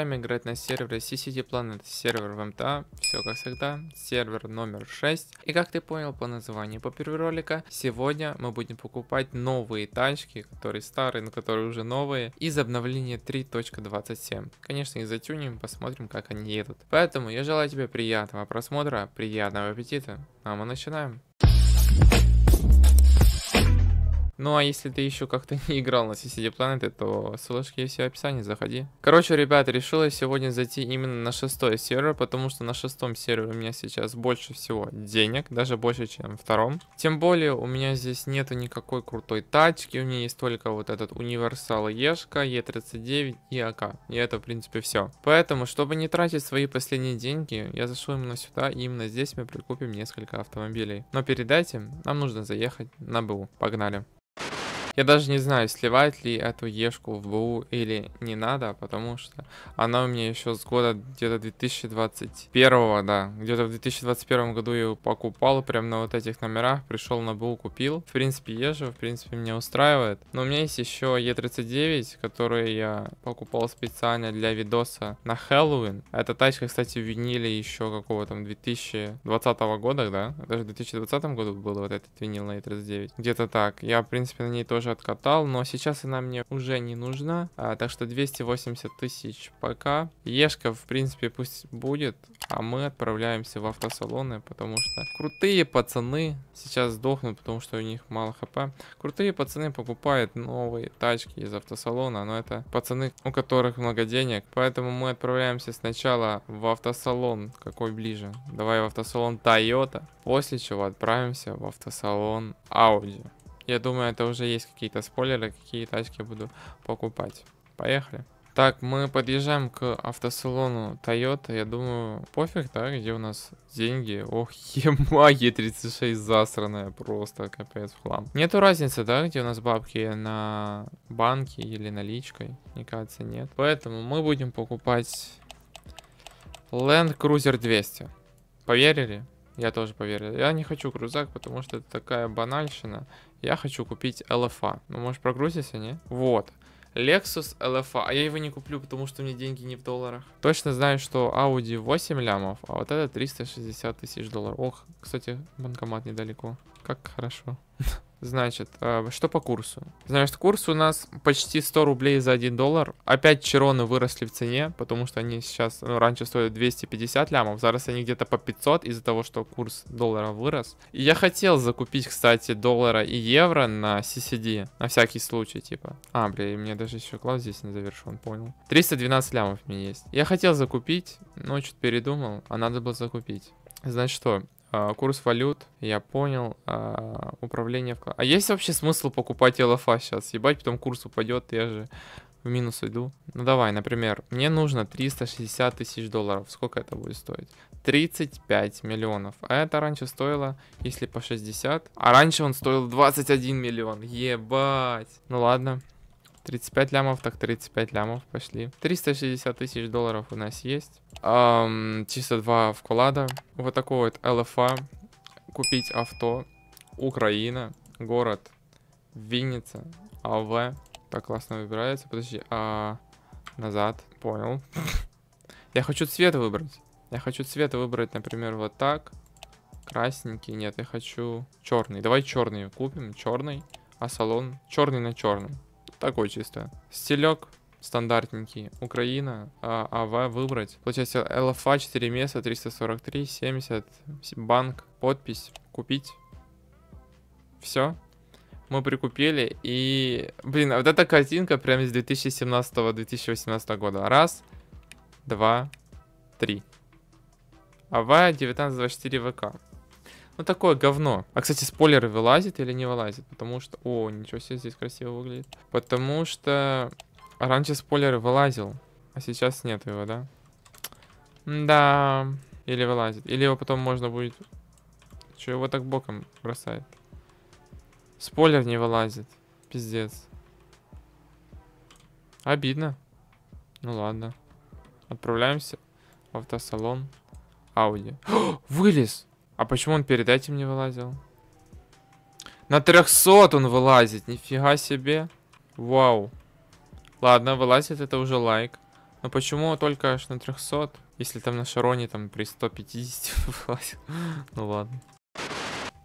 продолжаем играть на сервере CCD Planet, сервер в МТА, все как всегда, сервер номер 6. И как ты понял по названию по первого ролика, сегодня мы будем покупать новые тачки, которые старые, но которые уже новые, из обновления 3.27. Конечно, их затюнем, посмотрим, как они едут. Поэтому я желаю тебе приятного просмотра, приятного аппетита, а мы начинаем. Ну, а если ты еще как-то не играл на CCD Planet, то ссылочки есть в описании, заходи. Короче, ребята, решила я сегодня зайти именно на шестой сервер, потому что на шестом сервере у меня сейчас больше всего денег, даже больше, чем втором. Тем более, у меня здесь нету никакой крутой тачки, у меня есть только вот этот универсал Ешка, Е39 и АК. И это, в принципе, все. Поэтому, чтобы не тратить свои последние деньги, я зашел именно сюда, и именно здесь мы прикупим несколько автомобилей. Но перед этим нам нужно заехать на БУ. Погнали. Я даже не знаю, сливать ли эту ешку в БУ или не надо, потому что она у меня еще с года где-то 2021, да. Где-то в 2021 году я ее покупал прям на вот этих номерах, пришел на БУ, купил. В принципе, ежа в принципе, меня устраивает. Но у меня есть еще Е39, который я покупал специально для видоса на Хэллоуин. Эта тачка, кстати, винили еще какого там 2020 года, да? Даже в 2020 году был вот этот винил на Е39. Где-то так. Я, в принципе, на ней тоже тоже откатал, но сейчас она мне уже не нужна, а, так что 280 тысяч пока. Ешка, в принципе, пусть будет, а мы отправляемся в автосалоны, потому что крутые пацаны сейчас сдохнут, потому что у них мало хп. Крутые пацаны покупают новые тачки из автосалона, но это пацаны, у которых много денег, поэтому мы отправляемся сначала в автосалон, какой ближе. Давай в автосалон Toyota, после чего отправимся в автосалон Audi. Я думаю, это уже есть какие-то спойлеры, какие тачки буду покупать. Поехали. Так, мы подъезжаем к автосалону Toyota. Я думаю, пофиг, да, где у нас деньги. Ох, ема, Е36 засранная просто, капец, в хлам. Нету разницы, да, где у нас бабки на банке или наличкой. Мне кажется, нет. Поэтому мы будем покупать Land Cruiser 200. Поверили? Я тоже поверил. Я не хочу крузак, потому что это такая банальщина. Я хочу купить LFA. Ну, может, прогрузится, не? Вот. Lexus LFA. А я его не куплю, потому что у меня деньги не в долларах. Точно знаю, что Audi 8 лямов, а вот это 360 тысяч долларов. Ох, кстати, банкомат недалеко. Как хорошо. Значит, а, что по курсу? Значит, курс у нас почти 100 рублей за 1 доллар. Опять чероны выросли в цене, потому что они сейчас, ну, раньше стоили 250 лямов, зараз они где-то по 500 из-за того, что курс доллара вырос. И я хотел закупить, кстати, доллара и евро на CCD, на всякий случай, типа. А, бля, и мне даже еще класс здесь не завершен, понял. 312 лямов у меня есть. Я хотел закупить, но что-то передумал, а надо было закупить. Значит что, а, курс валют, я понял. А, управление вклад. А есть вообще смысл покупать ЛФА сейчас? Ебать, потом курс упадет, я же в минус иду. Ну давай, например, мне нужно 360 тысяч долларов. Сколько это будет стоить? 35 миллионов. А это раньше стоило, если по 60. А раньше он стоил 21 миллион. Ебать. Ну ладно. 35 лямов, так 35 лямов пошли. 360 тысяч долларов у нас есть. Эм, чисто два вклада. Вот такой вот ЛФА. Купить авто. Украина. Город. Винница. АВ. Так классно выбирается. Подожди. А, назад. Понял. Я хочу цвет выбрать. Я хочу цвет выбрать, например, вот так. Красненький. Нет, я хочу черный. Давай черный купим. Черный. А салон черный на черном. Такой чисто. Стелек стандартненький. Украина, а, АВ выбрать. Получается LFA 4 места 343, 70, банк, подпись, купить. Все. Мы прикупили и... Блин, а вот эта картинка прямо с 2017-2018 года. Раз, два, три. АВ 1924 ВК. Ну, такое говно. А, кстати, спойлер вылазит или не вылазит? Потому что... О, ничего себе, здесь красиво выглядит. Потому что... Раньше спойлер вылазил, а сейчас нет его, да? Да. Или вылазит. Или его потом можно будет... Че его так боком бросает? Спойлер не вылазит. Пиздец. Обидно. Ну ладно. Отправляемся в автосалон Audi. вылез! А почему он перед этим не вылазил? На 300 он вылазит, нифига себе. Вау. Ладно, вылазит, это уже лайк. Но почему только аж на 300? Если там на Шароне там при 150 вылазит. ну ладно.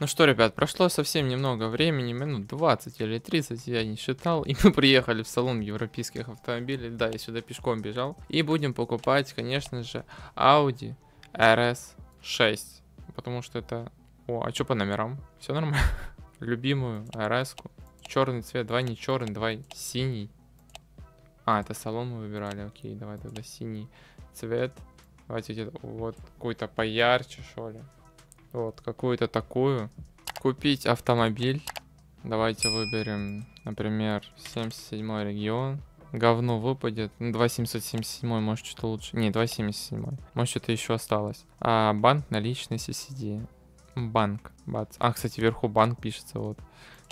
Ну что, ребят, прошло совсем немного времени, минут 20 или 30, я не считал, и мы приехали в салон европейских автомобилей, да, я сюда пешком бежал, и будем покупать, конечно же, Audi RS 6 потому что это... О, а что по номерам? Все нормально. Любимую rs Черный цвет, давай не черный, давай синий. А, это салон мы выбирали, окей, давай тогда синий цвет. Давайте где-то вот какой-то поярче, что ли. Вот, какую-то такую. Купить автомобиль. Давайте выберем, например, 77 регион говно выпадет. 2777 ну, может что-то лучше. Не, 277. Может что-то еще осталось. А банк, наличные CCD. Банк. Бац. А, кстати, вверху банк пишется, вот.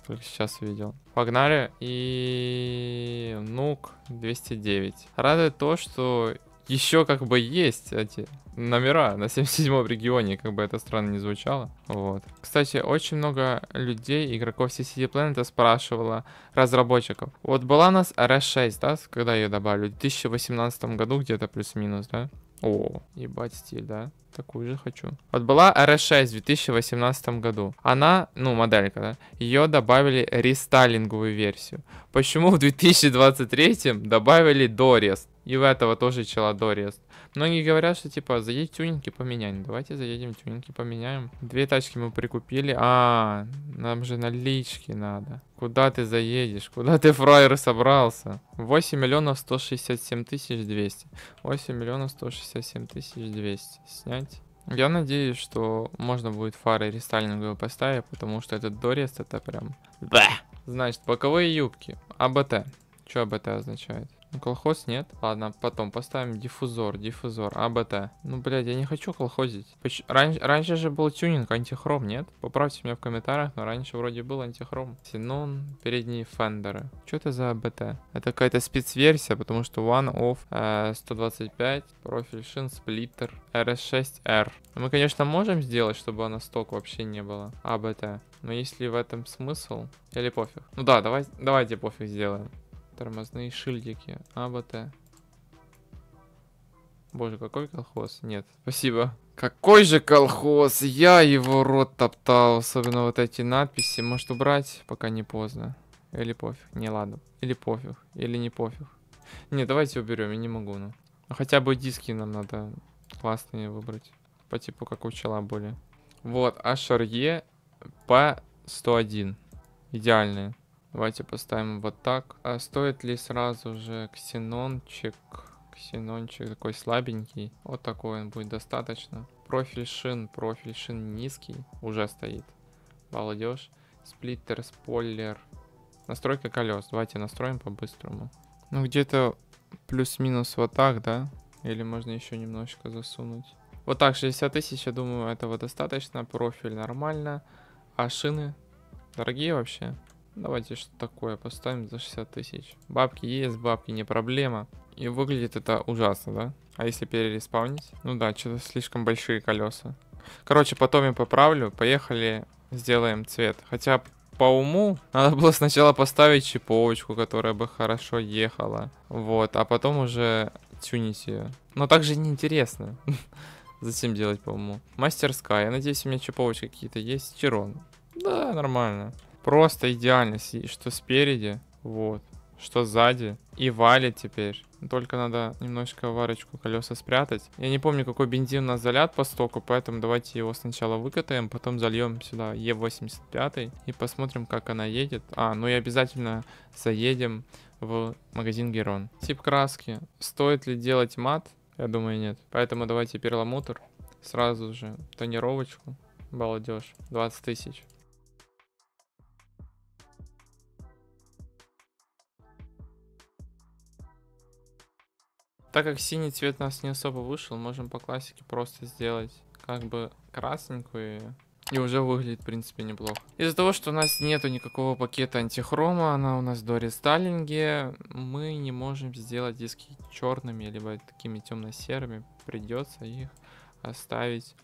Только сейчас увидел. Погнали. И... Нук 209. Радует то, что еще как бы есть эти номера на 77-м регионе, как бы это странно не звучало. Вот. Кстати, очень много людей, игроков CCD Planet спрашивало разработчиков. Вот была у нас RS6, да, когда ее добавили, в 2018 году где-то плюс-минус, да? О, ебать стиль, да? Такую же хочу. Вот была RS6 в 2018 году. Она, ну, моделька, да? Ее добавили рестайлинговую версию. Почему в 2023 добавили дорест? И у этого тоже челодо рест. Многие говорят, что типа, заедь тюнинки поменяем. Давайте заедем тюнинки поменяем. Две тачки мы прикупили. А, нам же налички надо. Куда ты заедешь? Куда ты, фраер, собрался? 8 миллионов 167 тысяч 200. 8 миллионов 167 тысяч 200. Снять. Я надеюсь, что можно будет фары рестайлинговые поставить, потому что этот дорест это прям... Бэ! Значит, боковые юбки. АБТ. Что АБТ означает? Колхоз нет. Ладно, потом поставим диффузор, диффузор, АБТ. Ну, блядь, я не хочу колхозить. Поч Ран раньше же был тюнинг, антихром, нет? Поправьте меня в комментариях, но раньше вроде был антихром. Синон, передние фендеры. Что это за АБТ? Это какая-то спецверсия, потому что One of э, 125, профиль шин, сплиттер, RS6R. Ну, мы, конечно, можем сделать, чтобы она сток вообще не было. АБТ. Но если в этом смысл, или пофиг. Ну да, давай, давайте пофиг сделаем тормозные шильдики. АБТ. Боже, какой колхоз? Нет, спасибо. Какой же колхоз? Я его рот топтал. Особенно вот эти надписи. Может убрать, пока не поздно. Или пофиг. Не, ладно. Или пофиг. Или не пофиг. Не, давайте уберем. Я не могу, ну. ну хотя бы диски нам надо классные выбрать. По типу, как у чела были. Вот, HRE P101. Идеальные. Давайте поставим вот так. А стоит ли сразу же ксенончик? Ксенончик такой слабенький. Вот такой он будет достаточно. Профиль шин. Профиль шин низкий. Уже стоит. Молодежь. Сплиттер, спойлер. Настройка колес. Давайте настроим по-быстрому. Ну, где-то плюс-минус вот так, да? Или можно еще немножечко засунуть. Вот так, 60 тысяч, я думаю, этого достаточно. Профиль нормально. А шины дорогие вообще? Давайте что такое поставим за 60 тысяч. Бабки есть, бабки не проблема. И выглядит это ужасно, да? А если перереспавнить? Ну да, что-то слишком большие колеса. Короче, потом я поправлю. Поехали, сделаем цвет. Хотя по уму надо было сначала поставить чиповочку, которая бы хорошо ехала. Вот, а потом уже тюнить ее. Но также неинтересно. Зачем делать по уму? Мастерская. Я надеюсь, у меня чиповочки какие-то есть. Чирон. Да, нормально. Просто идеально, что спереди, вот, что сзади. И валит теперь. Только надо немножечко варочку колеса спрятать. Я не помню, какой бензин у нас залят по стоку, поэтому давайте его сначала выкатаем, потом зальем сюда Е85 и посмотрим, как она едет. А, ну и обязательно заедем в магазин Герон. Тип краски. Стоит ли делать мат? Я думаю, нет. Поэтому давайте перламутр. Сразу же тонировочку. Балдеж. 20 тысяч. Так как синий цвет у нас не особо вышел, можем по классике просто сделать как бы красненькую. И уже выглядит, в принципе, неплохо. Из-за того, что у нас нету никакого пакета антихрома, она у нас до рестайлинге, мы не можем сделать диски черными, либо такими темно-серыми. Придется их оставить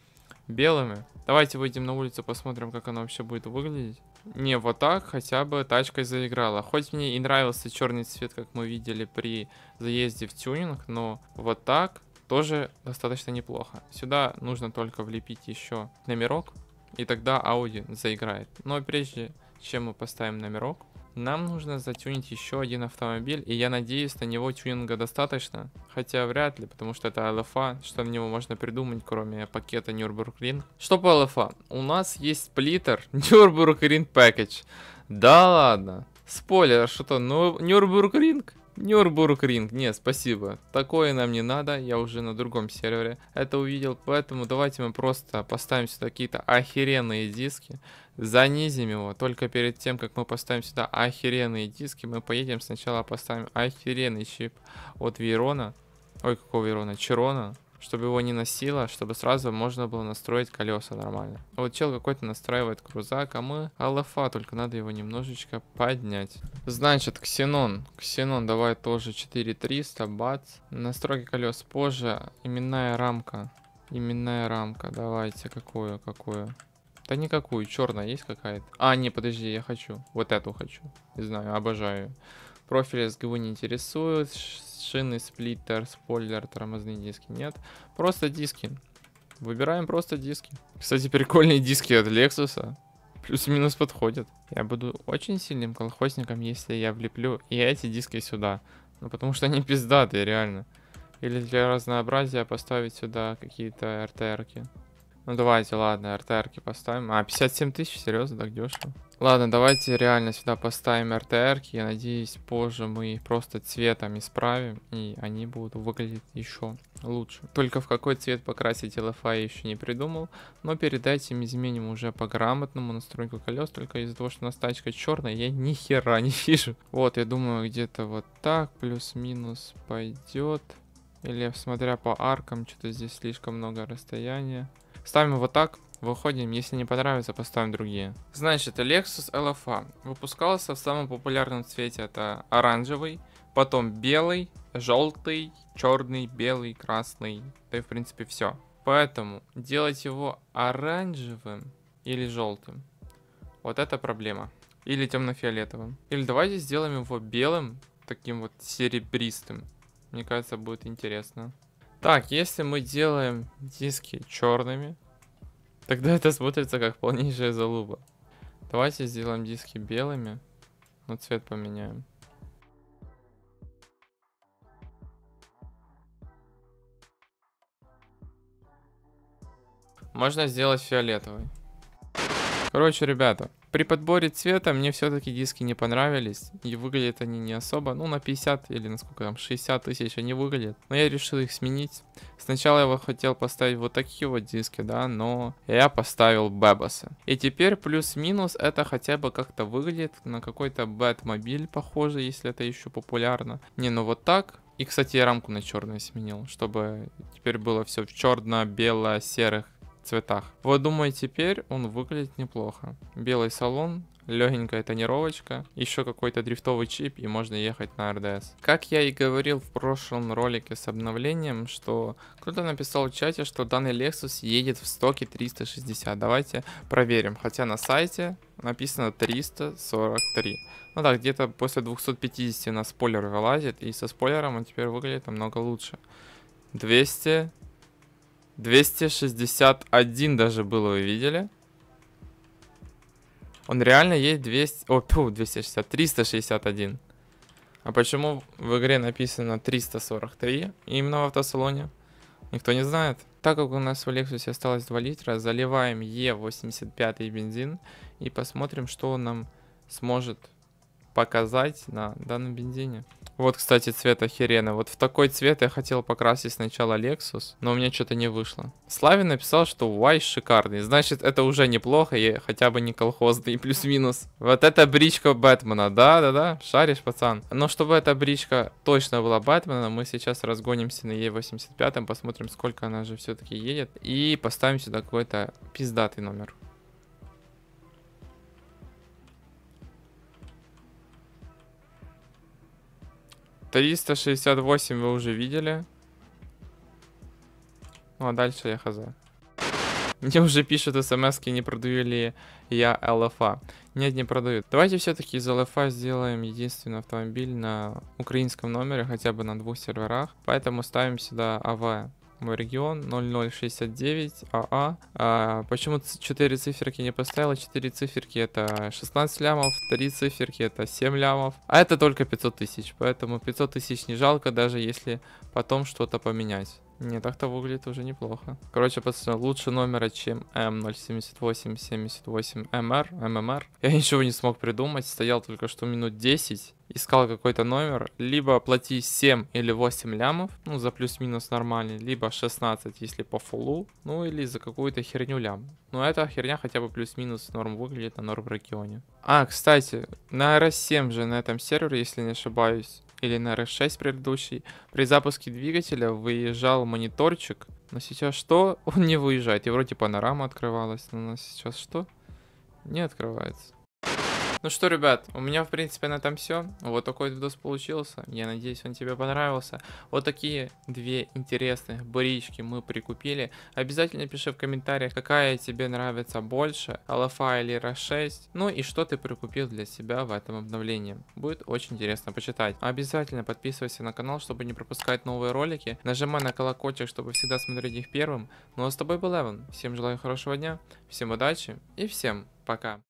белыми. Давайте выйдем на улицу, посмотрим, как она вообще будет выглядеть. Не, вот так хотя бы тачкой заиграла. Хоть мне и нравился черный цвет, как мы видели при заезде в тюнинг, но вот так тоже достаточно неплохо. Сюда нужно только влепить еще номерок, и тогда Audi заиграет. Но прежде чем мы поставим номерок, нам нужно затюнить еще один автомобиль, и я надеюсь, на него тюнинга достаточно. Хотя вряд ли, потому что это ЛФА, что на него можно придумать, кроме пакета Нюрбургрин. Что по ЛФА? У нас есть сплиттер Нюрбургрин Package. Да ладно. Спойлер, а что-то ну, Нюрбургринг. Нюрбургринг, нет, спасибо. Такое нам не надо, я уже на другом сервере это увидел. Поэтому давайте мы просто поставим сюда какие-то охеренные диски. Занизим его. Только перед тем, как мы поставим сюда охеренные диски, мы поедем сначала поставим охеренный чип от Верона. Ой, какого Верона? Черона. Чтобы его не носило, чтобы сразу можно было настроить колеса нормально. Вот чел какой-то настраивает крузак, а мы алафа, только надо его немножечко поднять. Значит, ксенон. Ксенон давай тоже 4300, бац. Настройки колес позже. Именная рамка. Именная рамка. Давайте, какую, какую. Да никакую, черная есть какая-то? А, не, подожди, я хочу. Вот эту хочу. Не знаю, обожаю. Профиль СГУ не интересует. Шины, сплиттер, спойлер, тормозные диски нет. Просто диски. Выбираем просто диски. Кстати, прикольные диски от Lexus. Плюс-минус подходят. Я буду очень сильным колхозником, если я влеплю и эти диски сюда. Ну, потому что они пиздатые, реально. Или для разнообразия поставить сюда какие-то РТРки. Ну давайте, ладно, РТРки поставим. А, 57 тысяч, серьезно, так дешево. Ладно, давайте реально сюда поставим РТРки. Я надеюсь, позже мы их просто цветом исправим, и они будут выглядеть еще лучше. Только в какой цвет покрасить ЛФА я еще не придумал, но перед этим изменим уже по грамотному настройку колес, только из-за того, что у нас тачка черная, я ни хера не вижу. Вот, я думаю, где-то вот так, плюс-минус пойдет. Или, смотря по аркам, что-то здесь слишком много расстояния. Ставим вот так, выходим, если не понравится, поставим другие. Значит, Lexus LFA выпускался в самом популярном цвете, это оранжевый, потом белый, желтый, черный, белый, красный, да и в принципе все. Поэтому делать его оранжевым или желтым, вот это проблема. Или темно-фиолетовым. Или давайте сделаем его белым, таким вот серебристым. Мне кажется, будет интересно. Так, если мы делаем диски черными, тогда это смотрится как полнейшая залуба. Давайте сделаем диски белыми, но цвет поменяем. Можно сделать фиолетовый. Короче, ребята, при подборе цвета мне все-таки диски не понравились, и выглядят они не особо, ну на 50 или на сколько там, 60 тысяч они выглядят, но я решил их сменить. Сначала я хотел поставить вот такие вот диски, да, но я поставил Бебосы. И теперь плюс-минус это хотя бы как-то выглядит на какой-то Бэтмобиль похоже, если это еще популярно. Не, ну вот так, и, кстати, я рамку на черную сменил, чтобы теперь было все в черно-бело-серых цветах. Вот думаю, теперь он выглядит неплохо. Белый салон, легенькая тонировочка, еще какой-то дрифтовый чип и можно ехать на РДС. Как я и говорил в прошлом ролике с обновлением, что кто-то написал в чате, что данный Lexus едет в стоке 360. Давайте проверим, хотя на сайте написано 343. Ну да, где-то после 250 на спойлер вылазит и со спойлером он теперь выглядит намного лучше. 200 261 даже было, вы видели? Он реально есть 200... О, тьфу, 260. 361. А почему в игре написано 343 именно в автосалоне? Никто не знает. Так как у нас в Lexus осталось 2 литра, заливаем E85 бензин и посмотрим, что он нам сможет показать на данном бензине. Вот, кстати, цвет охеренный. Вот в такой цвет я хотел покрасить сначала Lexus, но у меня что-то не вышло. Славин написал, что Y шикарный. Значит, это уже неплохо и хотя бы не колхозный, плюс-минус. Вот это бричка Бэтмена, да-да-да, шаришь, пацан. Но чтобы эта бричка точно была Бэтмена, мы сейчас разгонимся на Е85, посмотрим, сколько она же все-таки едет. И поставим сюда какой-то пиздатый номер. 368 вы уже видели. Ну а дальше я хз. Мне уже пишут смс не продаю ли я ЛФА. Нет, не продают. Давайте все-таки из ЛФА сделаем единственный автомобиль на украинском номере, хотя бы на двух серверах. Поэтому ставим сюда АВ мой регион 0069 АА. А, почему 4 циферки не поставила? 4 циферки это 16 лямов, 3 циферки это 7 лямов, а это только 500 тысяч, поэтому 500 тысяч не жалко, даже если потом что-то поменять. Не, так-то выглядит уже неплохо. Короче, пацаны, лучше номера, чем М07878МР, ММР. Я ничего не смог придумать, стоял только что минут 10, искал какой-то номер, либо плати 7 или 8 лямов, ну, за плюс-минус нормальный, либо 16, если по фулу, ну, или за какую-то херню лям. Но эта херня хотя бы плюс-минус норм выглядит на норм регионе. А, кстати, на RS7 же на этом сервере, если не ошибаюсь, или на RS6 предыдущий, при запуске двигателя выезжал мониторчик, но сейчас что? Он не выезжает. И вроде панорама открывалась, но нас сейчас что? Не открывается. Ну что, ребят, у меня, в принципе, на этом все. Вот такой видос получился. Я надеюсь, он тебе понравился. Вот такие две интересные брички мы прикупили. Обязательно пиши в комментариях, какая тебе нравится больше, LFA или RA6. Ну и что ты прикупил для себя в этом обновлении. Будет очень интересно почитать. Обязательно подписывайся на канал, чтобы не пропускать новые ролики. Нажимай на колокольчик, чтобы всегда смотреть их первым. Ну а с тобой был Эван. Всем желаю хорошего дня, всем удачи и всем пока.